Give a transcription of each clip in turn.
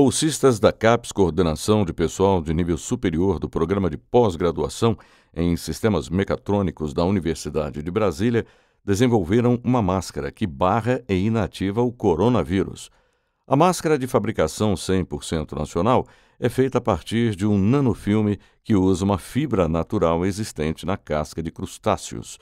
bolsistas da CAPES Coordenação de Pessoal de Nível Superior do Programa de Pós-Graduação em Sistemas Mecatrônicos da Universidade de Brasília desenvolveram uma máscara que barra e inativa o coronavírus. A máscara de fabricação 100% nacional é feita a partir de um nanofilme que usa uma fibra natural existente na casca de crustáceos.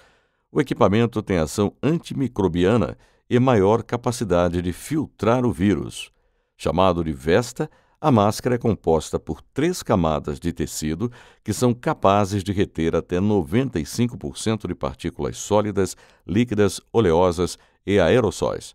O equipamento tem ação antimicrobiana e maior capacidade de filtrar o vírus. Chamado de vesta, a máscara é composta por três camadas de tecido que são capazes de reter até 95% de partículas sólidas, líquidas, oleosas e aerossóis.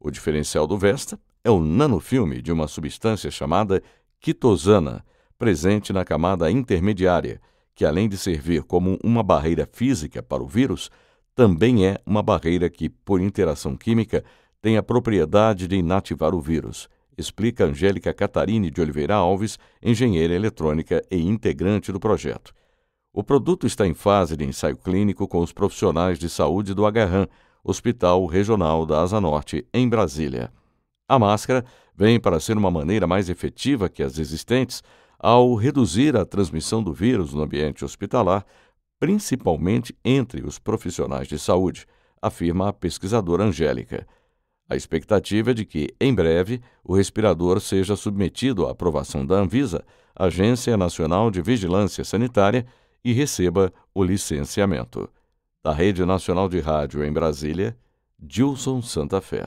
O diferencial do Vesta é o nanofilme de uma substância chamada quitosana, presente na camada intermediária, que além de servir como uma barreira física para o vírus, também é uma barreira que, por interação química, tem a propriedade de inativar o vírus explica Angélica Catarine de Oliveira Alves, engenheira eletrônica e integrante do projeto. O produto está em fase de ensaio clínico com os profissionais de saúde do Agarram, Hospital Regional da Asa Norte, em Brasília. A máscara vem para ser uma maneira mais efetiva que as existentes ao reduzir a transmissão do vírus no ambiente hospitalar, principalmente entre os profissionais de saúde, afirma a pesquisadora Angélica. A expectativa é de que, em breve, o respirador seja submetido à aprovação da Anvisa, Agência Nacional de Vigilância Sanitária, e receba o licenciamento. Da Rede Nacional de Rádio em Brasília, Dilson Santa Fé.